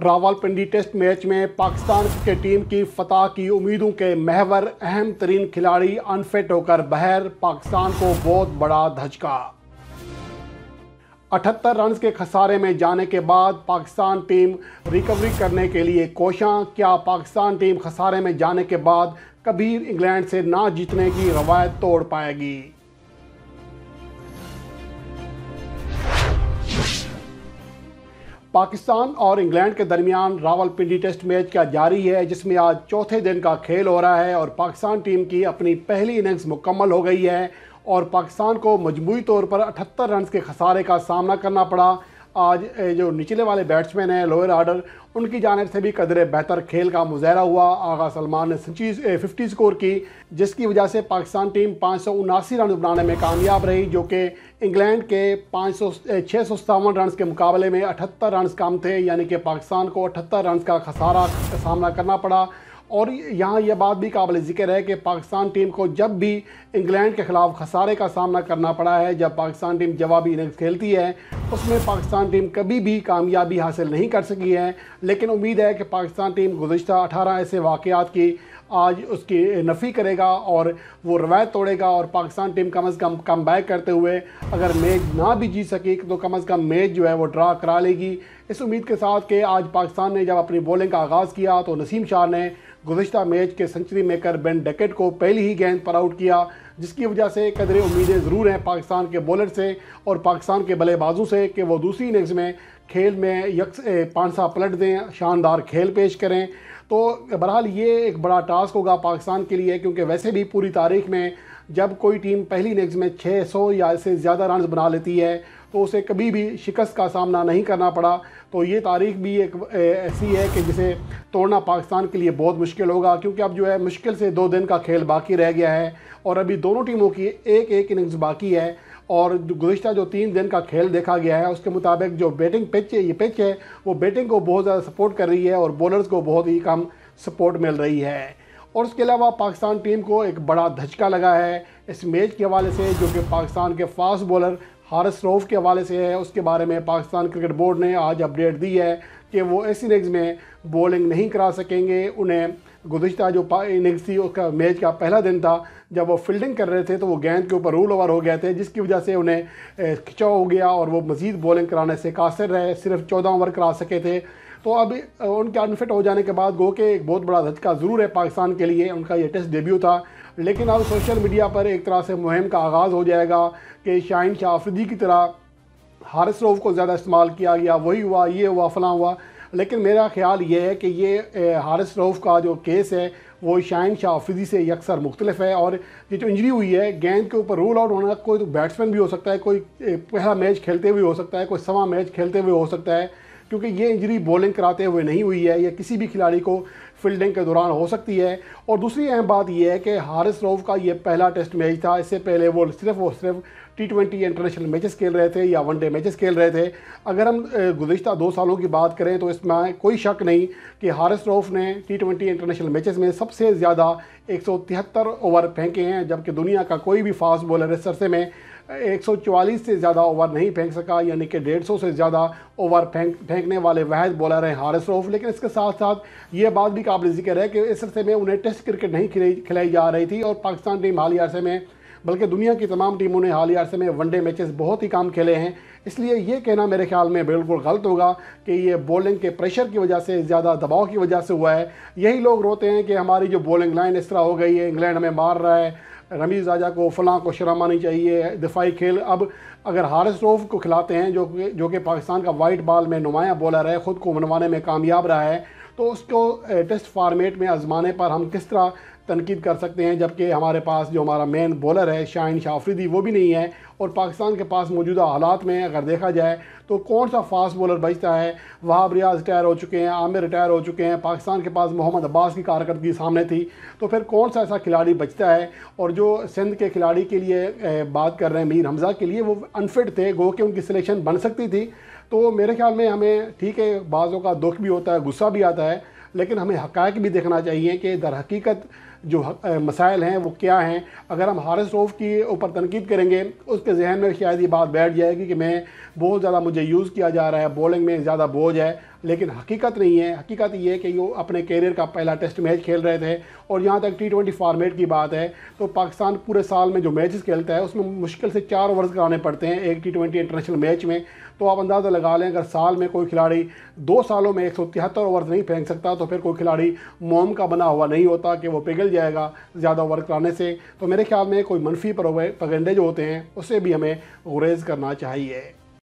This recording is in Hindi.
रावलपिंडी टेस्ट मैच में पाकिस्तान क्रिकेट टीम की फतह की उम्मीदों के महवर अहम तरीन खिलाड़ी अनफिट होकर बहर पाकिस्तान को बहुत बड़ा धचका अठहत्तर रन के खसारे में जाने के बाद पाकिस्तान टीम रिकवरी करने के लिए कोशां क्या पाकिस्तान टीम खसारे में जाने के बाद कभी इंग्लैंड से ना जीतने की रवायत तोड़ पाएगी पाकिस्तान और इंग्लैंड के दरमियान रावलपिंडी टेस्ट मैच का जारी है जिसमें आज चौथे दिन का खेल हो रहा है और पाकिस्तान टीम की अपनी पहली इनिंग्स मुकम्मल हो गई है और पाकिस्तान को मजमू तौर पर अठहत्तर रन के खसारे का सामना करना पड़ा आज जो निचले वाले बैट्समैन हैं लोअर आर्डर उनकी जानब से भी कदर बेहतर खेल का मुजाहरा हुआ आगा सलमान ने सची फिफ्टी स्कोर की जिसकी वजह से पाकिस्तान टीम पाँच सौ रन बनाने में कामयाब रही जो कि इंग्लैंड के पाँच सौ छः सौ सतावन रन के मुकाबले में अठहत्तर रन कम थे यानी कि पाकिस्तान को अठहत्तर रन का खसारा का सामना करना पड़ा और यहाँ यह बात भी काबिल ज़िक्र है कि पाकिस्तान टीम को जब भी इंग्लैंड के खिलाफ खसारे का सामना करना पड़ा है जब पाकिस्तान टीम जवाबी इनिंग्स खेलती है उसमें पाकिस्तान टीम कभी भी कामयाबी हासिल नहीं कर सकी है लेकिन उम्मीद है कि पाकिस्तान टीम गुजशत अठारह ऐसे वाक़ात की आज उसकी नफ़ी करेगा और वो रवायत तोड़ेगा और पाकिस्तान टीम कम अज़ कम कम बैक करते हुए अगर मैच ना भी जीत सकी तो कम अज़ कम मैच जो है वो ड्रा करा लेगी इस उम्मीद के साथ कि आज पाकिस्तान ने जब अपनी बॉलिंग का आगाज़ किया तो नसीम शाह ने गुजशत मैच के सेंचुरी मेकर बेन डेकेट को पहली ही गेंद पर आउट किया जिसकी वजह से कदरे उम्मीदें ज़रूर हैं पाकिस्तान के बॉलर से और पाकिस्तान के बल्लेबाजों से कि वो दूसरी इनिंग्स में खेल में यक्स पांसा पलट दें शानदार खेल पेश करें तो बहरहाल ये एक बड़ा टास्क होगा पाकिस्तान के लिए क्योंकि वैसे भी पूरी तारीख में जब कोई टीम पहली इनिंग्स में 600 या इससे ज़्यादा रन बना लेती है तो उसे कभी भी शिकस्त का सामना नहीं करना पड़ा तो ये तारीख भी एक ऐसी है कि जिसे तोड़ना पाकिस्तान के लिए बहुत मुश्किल होगा क्योंकि अब जो है मुश्किल से दो दिन का खेल बाकी रह गया है और अभी दोनों टीमों की एक एक इनिंग्स बाकी है और गुज्त जो तीन दिन का खेल देखा गया है उसके मुताबिक जो बैटिंग पिच है ये पिच है वो बैटिंग को बहुत ज़्यादा सपोर्ट कर रही है और बॉलर्स को बहुत ही कम सपोर्ट मिल रही है और उसके अलावा पाकिस्तान टीम को एक बड़ा धचका लगा है इस मैच के हवाले से जो कि पाकिस्तान के फास्ट बॉलर हारस रोफ़ के हवाले से है उसके बारे में पाकिस्तान क्रिकेट बोर्ड ने आज अपडेट दी है कि वो इस इनिंग्स में बॉलिंग नहीं करा सकेंगे उन्हें गुजशत जो इनिंग्स थी उसका मैच का पहला दिन था जब वो फील्डिंग कर रहे थे तो वो गेंद के ऊपर रूल ओवर हो गए थे जिसकी वजह से उन्हें खिंचाव हो गया और वो मज़ीद बॉलिंग कराने से कासर रहे सिर्फ चौदह ओवर करा सके थे तो अब उनके अनफिट हो जाने के बाद गो के एक बहुत बड़ा धचका ज़रूर है पाकिस्तान के लिए उनका ये टेस्ट डेब्यू था लेकिन अब सोशल मीडिया पर एक तरह से मुहिम का आगाज़ हो जाएगा कि शाहिन शाह आफरीदी की तरह हारिस रोव को ज़्यादा इस्तेमाल किया गया वही हुआ ये हुआ फलां हुआ लेकिन मेरा ख्याल ये है कि ये हारिस रोफ़ का जो केस है वो शाहिन शाह आफरीदी से अक्सर मुख्तलिफ है और ये जो इंजरी हुई है गेंद के ऊपर रूल आउट होना कोई तो बैट्समैन भी हो सकता है कोई पहला मैच खेलते हुए हो सकता है कोई सवा मैच खेलते हुए हो सकता है क्योंकि ये इंजरी बॉलिंग कराते हुए नहीं हुई है या किसी भी खिलाड़ी को फील्डिंग के दौरान हो सकती है और दूसरी अहम बात यह है कि हारिस रोव का ये पहला टेस्ट मैच था इससे पहले वो सिर्फ और सिर्फ टी ट्वेंटी इंटरनेशनल मैचेस खेल रहे थे या वनडे मैचेस खेल रहे थे अगर हम गुजशत दो सालों की बात करें तो इसमें कोई शक नहीं कि हारिस रोफ ने टी ट्वेंटी इंटरनेशनल मैचेस में सबसे ज़्यादा एक ओवर फेंके हैं जबकि दुनिया का कोई भी फास्ट बॉलर इस अरसे में 144 से ज़्यादा ओवर नहीं फेंक सका यानी कि 150 से ज़्यादा ओवर फेंक फेंकने वाले वाहद बॉलर हैं हारिस रऊफ़ लेकिन इसके साथ साथ ये बात भी काबिल जिक्र है कि इस अरसे में उन्हें टेस्ट क्रिकेट नहीं खिलाई जा रही थी और पाकिस्तान टीम हाल ही अरसे में बल्कि दुनिया की तमाम टीमों ने ही अरसे में वनडे मैचेस बहुत ही काम खेले हैं इसलिए ये कहना मेरे ख्याल में बिल्कुल गलत होगा कि ये बॉलिंग के प्रेशर की वजह से ज़्यादा दबाव की वजह से हुआ है यही लोग रोते हैं कि हमारी जो बॉलिंग लाइन इस तरह हो गई है इंग्लैंड हमें मार रहा है रमीज़ राजा को फलां को शर्म आनी चाहिए दिफाई खेल अब अगर हारिस रोफ को खिलाते हैं जो जो कि पाकिस्तान का वाइट बॉल में नुमाया बॉलर है ख़ुद को मनवाने में कामयाब रहा है तो उसको टेस्ट फार्मेट में आजमाने पर हम किस तरह तनकीद कर सकते हैं जबकि हमारे पास जो हमारा मेन बॉलर है शाहिन शाफरीदी वो भी नहीं है और पाकिस्तान के पास मौजूदा हालात में अगर देखा जाए तो कौन सा फास्ट बॉलर बचता है वहाब रियाज रिटायर हो चुके हैं आमिर रिटायर हो चुके हैं पाकिस्तान के पास मोहम्मद अब्बास की कारकर्दगी सामने थी तो फिर कौन सा ऐसा खिलाड़ी बचता है और जो सिंध के खिलाड़ी के लिए बात कर रहे हैं मीर हमज़ा के लिए वो अनफिट थे गो कि उनकी सिलेक्शन बन सकती थी तो मेरे ख्याल में हमें ठीक है बाज़ों का दुख भी होता है गुस्सा भी आता है लेकिन हमें हक़ भी देखना चाहिए कि दर हकीकत जो मसाइल हैं वो क्या हैं अगर हम हारिस रोफ़ के ऊपर तनकीद करेंगे उसके जहन में शायद ये बात बैठ जाएगी कि मैं बहुत ज़्यादा मुझे यूज़ किया जा रहा है बॉलिंग में ज़्यादा बोझ है लेकिन हकीकत नहीं है हकीकत ये है कि वो अपने कैरियर का पहला टेस्ट मैच खेल रहे थे और यहाँ तक टी ट्वेंटी फार्मेट की बात है तो पाकिस्तान पूरे साल में जो मैचेस खेलता है उसमें मुश्किल से चार ओवर्स कराने पड़ते हैं एक टी ट्वेंटी इंटरनेशनल मैच में तो आप अंदाज़ा लगा लें अगर साल में कोई खिलाड़ी दो सालों में एक सौ तिहत्तर ओवर नहीं फेंक सकता तो फिर कोई खिलाड़ी मोम का बना हुआ नहीं होता कि वो पिघल जाएगा ज़्यादा ओवर कराने से तो मेरे ख्याल में कोई मनफी पगंडे जो होते हैं उसे भी हमें गुरेज करना चाहिए